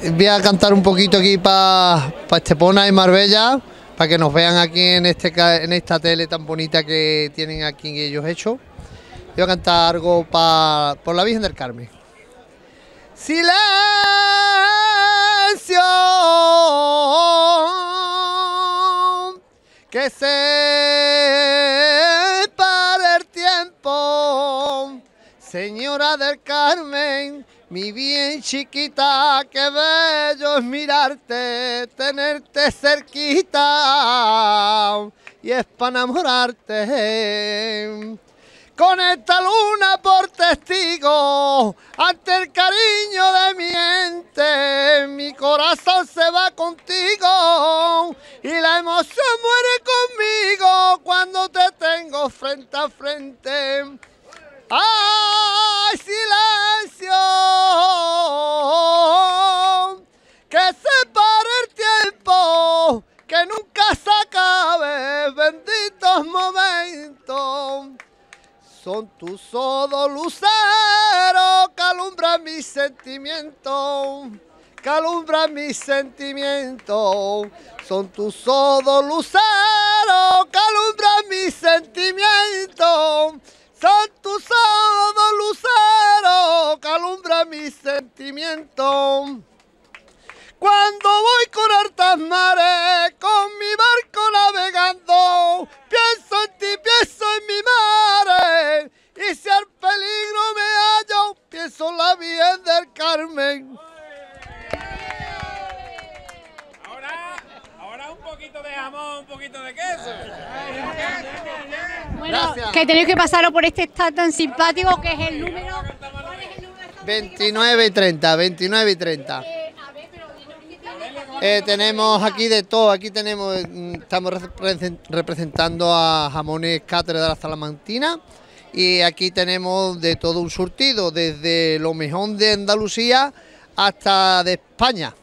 Voy a cantar un poquito aquí para Estepona y Marbella, para que nos vean aquí en, este, en esta tele tan bonita que tienen aquí ellos hecho. voy a cantar algo por la Virgen del Carmen. Silencio, que se para el tiempo, Señora del Carmen. Mi bien chiquita, qué bello es mirarte, tenerte cerquita y es para enamorarte. Con esta luna por testigo, ante el cariño de mi ente, mi corazón se va contigo y la emoción muere conmigo cuando te tengo frente a frente. Son tus ojos lucero calumbra mi mis sentimientos, que sentimiento, mis sentimientos. Son tus ojos lucero calumbra alumbran mis sentimientos. Son tus ojos lucero calumbra mi mis sentimientos. Cuando voy con hartas mares la vida del Carmen. poquito de jamón, un poquito de queso. Bueno, que tenéis que pasarlo por este stand tan simpático que es el número... 29 y 30, 29 y 30. Eh, eh, tenemos aquí de todo, aquí tenemos, mm, estamos representando a Jamones Cátedra de la Salamantina, y aquí tenemos de todo un surtido, desde lo mejor de Andalucía hasta de España,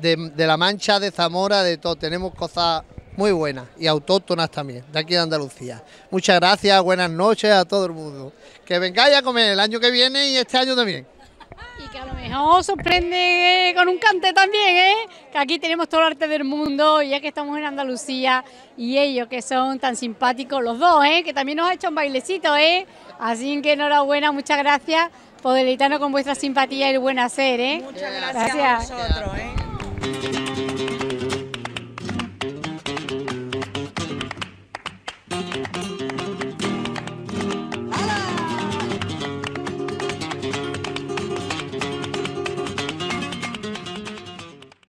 de, La Mancha, de Zamora, de todo. Tenemos cosas muy buenas y autóctonas también, de aquí de Andalucía. Muchas gracias, buenas noches a todo el mundo. Que vengáis a comer el año que viene y este año también. Nos sorprende eh, con un cante también, ¿eh? que aquí tenemos todo el arte del mundo, y ya que estamos en Andalucía y ellos que son tan simpáticos los dos, eh, que también nos ha hecho un bailecito. ¿eh? Así que enhorabuena, muchas gracias por deleitarnos con vuestra simpatía y el buen hacer. Eh. Muchas gracias, gracias. a vosotros.